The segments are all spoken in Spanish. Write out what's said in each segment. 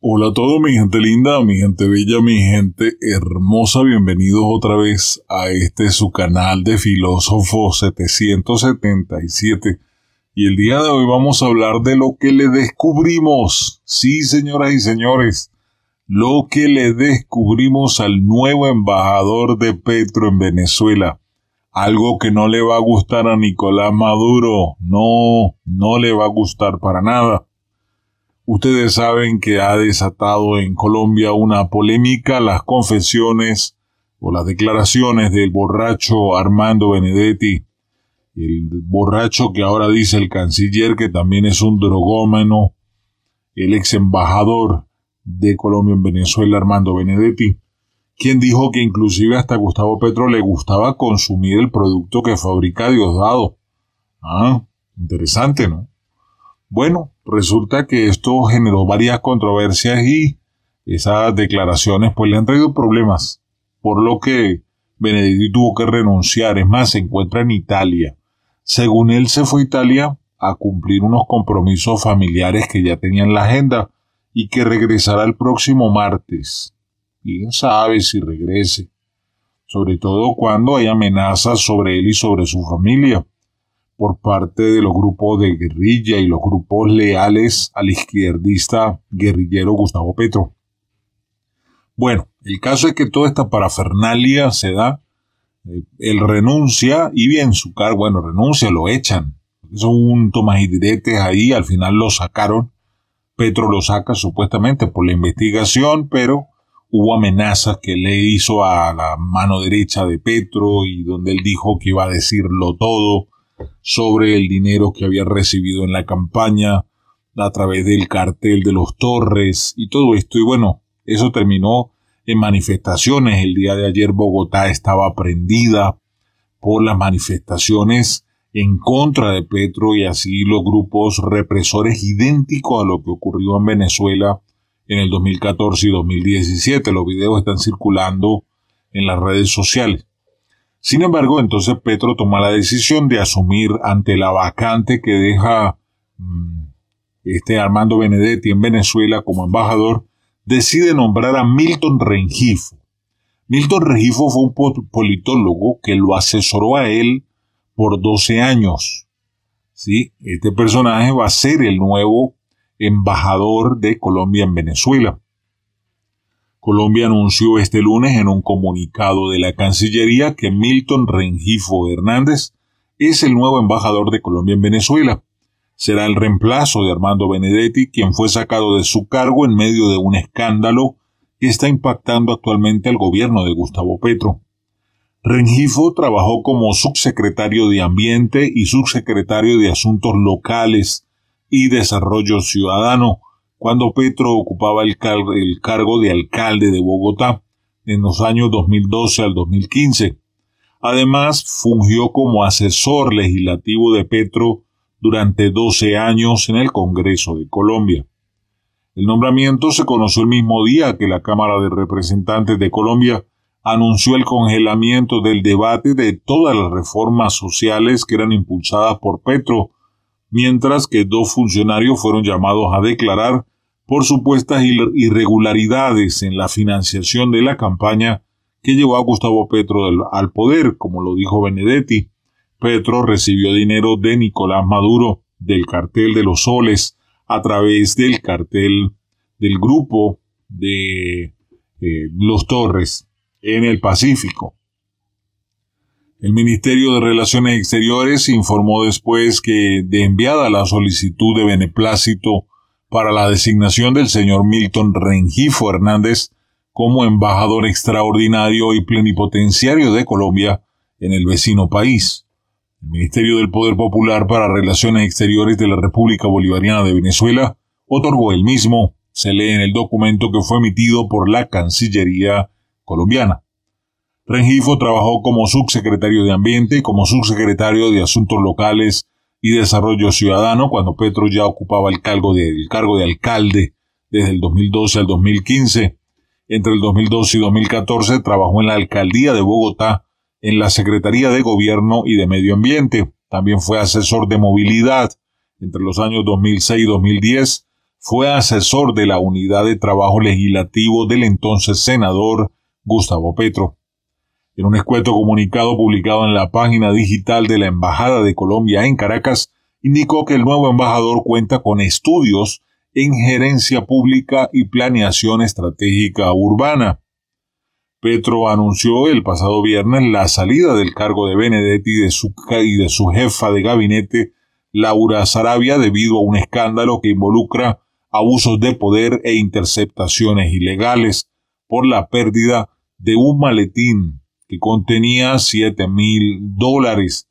Hola a todos, mi gente linda, mi gente bella, mi gente hermosa. Bienvenidos otra vez a este su canal de Filósofo 777. Y el día de hoy vamos a hablar de lo que le descubrimos. Sí, señoras y señores, lo que le descubrimos al nuevo embajador de Petro en Venezuela. Algo que no le va a gustar a Nicolás Maduro. No, no le va a gustar para nada Ustedes saben que ha desatado en Colombia una polémica las confesiones o las declaraciones del borracho Armando Benedetti, el borracho que ahora dice el canciller que también es un drogómano, el ex embajador de Colombia en Venezuela, Armando Benedetti, quien dijo que inclusive hasta Gustavo Petro le gustaba consumir el producto que fabrica Diosdado. Ah, interesante, ¿no? Bueno, resulta que esto generó varias controversias y esas declaraciones pues le han traído problemas, por lo que Benedetti tuvo que renunciar, es más, se encuentra en Italia. Según él se fue a Italia a cumplir unos compromisos familiares que ya tenía en la agenda y que regresará el próximo martes. ¿Quién sabe si regrese? Sobre todo cuando hay amenazas sobre él y sobre su familia por parte de los grupos de guerrilla y los grupos leales al izquierdista guerrillero Gustavo Petro. Bueno, el caso es que toda esta parafernalia se da, eh, él renuncia y bien su cargo, bueno, renuncia, lo echan. Son un tomas y diretes ahí, al final lo sacaron. Petro lo saca supuestamente por la investigación, pero hubo amenazas que le hizo a la mano derecha de Petro y donde él dijo que iba a decirlo todo sobre el dinero que había recibido en la campaña a través del cartel de los Torres y todo esto. Y bueno, eso terminó en manifestaciones. El día de ayer Bogotá estaba prendida por las manifestaciones en contra de Petro y así los grupos represores idénticos a lo que ocurrió en Venezuela en el 2014 y 2017. Los videos están circulando en las redes sociales. Sin embargo, entonces Petro toma la decisión de asumir ante la vacante que deja mm, este Armando Benedetti en Venezuela como embajador, decide nombrar a Milton Rengifo. Milton Rengifo fue un politólogo que lo asesoró a él por 12 años. ¿Sí? Este personaje va a ser el nuevo embajador de Colombia en Venezuela. Colombia anunció este lunes en un comunicado de la Cancillería que Milton Rengifo Hernández es el nuevo embajador de Colombia en Venezuela. Será el reemplazo de Armando Benedetti, quien fue sacado de su cargo en medio de un escándalo que está impactando actualmente al gobierno de Gustavo Petro. Rengifo trabajó como subsecretario de Ambiente y subsecretario de Asuntos Locales y Desarrollo Ciudadano cuando Petro ocupaba el, cargo de alcalde de Bogotá en los años 2012 al 2015. Además, fungió como asesor legislativo de Petro durante 12 años en el Congreso de Colombia. El nombramiento se conoció el mismo día que la Cámara de Representantes de Colombia anunció el congelamiento del debate de todas las reformas sociales que eran impulsadas por Petro mientras que dos funcionarios fueron llamados a declarar por supuestas irregularidades en la financiación de la campaña que llevó a Gustavo Petro al poder, como lo dijo Benedetti. Petro recibió dinero de Nicolás Maduro, del cartel de los soles, a través del cartel del grupo de eh, los Torres en el Pacífico. El Ministerio de Relaciones Exteriores informó después que, de enviada la solicitud de beneplácito para la designación del señor Milton Rengifo Hernández como embajador extraordinario y plenipotenciario de Colombia en el vecino país. El Ministerio del Poder Popular para Relaciones Exteriores de la República Bolivariana de Venezuela otorgó el mismo, se lee en el documento que fue emitido por la Cancillería colombiana. Rengifo trabajó como subsecretario de Ambiente y como subsecretario de Asuntos Locales y Desarrollo Ciudadano cuando Petro ya ocupaba el cargo de, el cargo de alcalde desde el 2012 al 2015. Entre el 2012 y 2014 trabajó en la alcaldía de Bogotá, en la Secretaría de Gobierno y de Medio Ambiente. También fue asesor de movilidad entre los años 2006 y 2010. Fue asesor de la unidad de trabajo legislativo del entonces senador Gustavo Petro. En un escueto comunicado publicado en la página digital de la Embajada de Colombia en Caracas, indicó que el nuevo embajador cuenta con estudios en gerencia pública y planeación estratégica urbana. Petro anunció el pasado viernes la salida del cargo de Benedetti de y de su jefa de gabinete, Laura Sarabia, debido a un escándalo que involucra abusos de poder e interceptaciones ilegales por la pérdida de un maletín que contenía 7 mil dólares.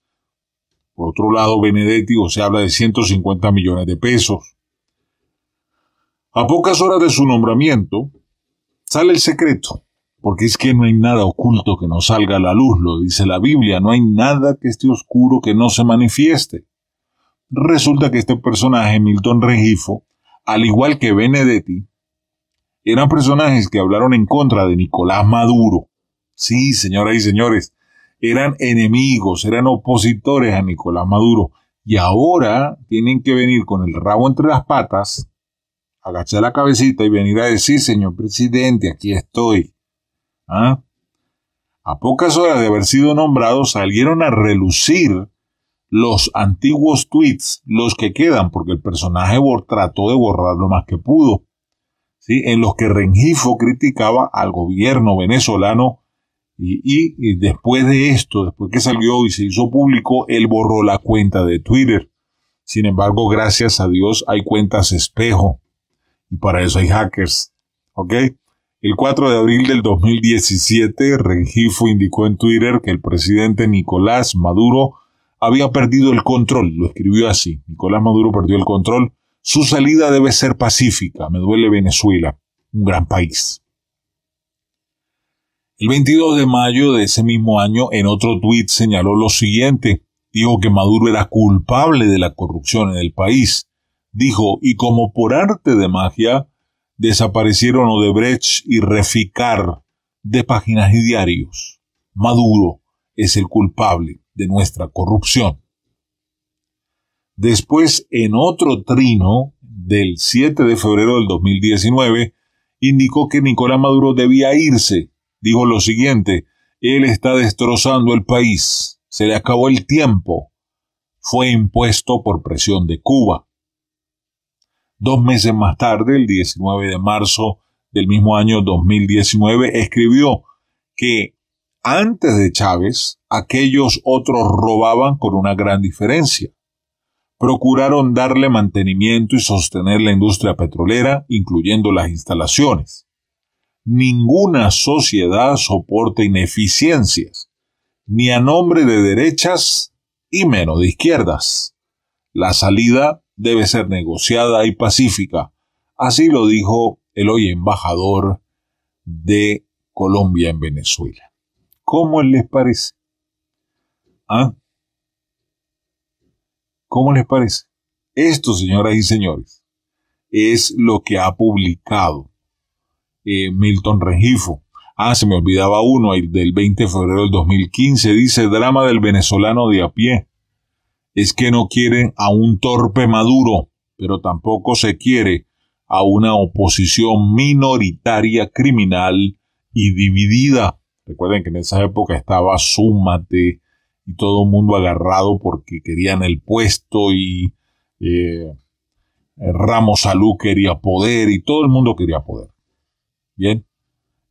Por otro lado, Benedetti o se habla de 150 millones de pesos. A pocas horas de su nombramiento, sale el secreto, porque es que no hay nada oculto que no salga a la luz, lo dice la Biblia, no hay nada que esté oscuro que no se manifieste. Resulta que este personaje, Milton Regifo, al igual que Benedetti, eran personajes que hablaron en contra de Nicolás Maduro, Sí, señoras y señores, eran enemigos, eran opositores a Nicolás Maduro y ahora tienen que venir con el rabo entre las patas, agachar la cabecita y venir a decir, señor presidente, aquí estoy. ¿Ah? A pocas horas de haber sido nombrado, salieron a relucir los antiguos tweets, los que quedan, porque el personaje trató de borrar lo más que pudo, ¿sí? en los que Rengifo criticaba al gobierno venezolano y, después de esto, después que salió y se hizo público, él borró la cuenta de Twitter. Sin embargo, gracias a Dios hay cuentas espejo. Y para eso hay hackers. ¿Ok? El 4 de abril del 2017, Rengifo indicó en Twitter que el presidente Nicolás Maduro había perdido el control. Lo escribió así. Nicolás Maduro perdió el control. Su salida debe ser pacífica. Me duele Venezuela, un gran país. El 22 de mayo de ese mismo año, en otro tuit señaló lo siguiente. Dijo que Maduro era culpable de la corrupción en el país. Dijo, y como por arte de magia, desaparecieron Odebrecht y Reficar de páginas y diarios. Maduro es el culpable de nuestra corrupción. Después, en otro trino del 7 de febrero del 2019, indicó que Nicolás Maduro debía irse dijo lo siguiente, él está destrozando el país, se le acabó el tiempo, fue impuesto por presión de Cuba. Dos meses más tarde, el 19 de marzo del mismo año 2019, escribió que antes de Chávez, aquellos otros robaban con una gran diferencia. Procuraron darle mantenimiento y sostener la industria petrolera, incluyendo las instalaciones ninguna sociedad soporta ineficiencias, ni a nombre de derechas y menos de izquierdas. La salida debe ser negociada y pacífica. Así lo dijo el hoy embajador de Colombia en Venezuela. ¿Cómo les parece? ¿Ah? ¿Cómo les parece? Esto, señoras y señores, es lo que ha publicado eh, Milton Regifo. Ah, se me olvidaba uno, el del 20 de febrero del 2015, dice drama del venezolano de a pie. Es que no quieren a un torpe maduro, pero tampoco se quiere a una oposición minoritaria, criminal y dividida. Recuerden que en esa época estaba Súmate y todo el mundo agarrado porque querían el puesto y eh, Ramos Salud quería poder y todo el mundo quería poder. Bien,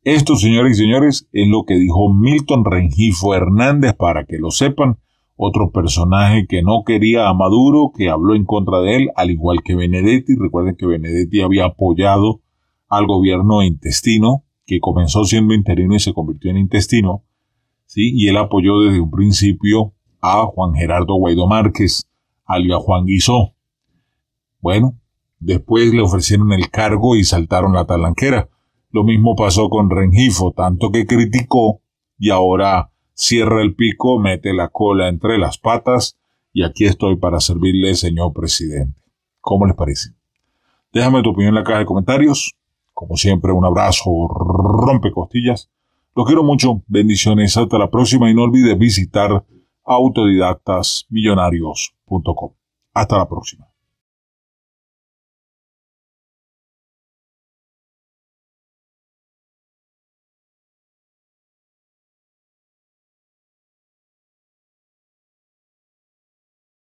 esto, señores y señores, es lo que dijo Milton Rengifo Hernández, para que lo sepan, otro personaje que no quería a Maduro, que habló en contra de él, al igual que Benedetti. Recuerden que Benedetti había apoyado al gobierno intestino, que comenzó siendo interino y se convirtió en intestino, ¿sí? y él apoyó desde un principio a Juan Gerardo Guaidó Márquez, al Juan Guisó. Bueno, después le ofrecieron el cargo y saltaron la talanquera. Lo mismo pasó con Rengifo, tanto que criticó y ahora cierra el pico, mete la cola entre las patas y aquí estoy para servirle, señor presidente. ¿Cómo les parece? Déjame tu opinión en la caja de comentarios. Como siempre, un abrazo, rompe costillas. Los quiero mucho, bendiciones, hasta la próxima y no olvides visitar autodidactasmillonarios.com. Hasta la próxima.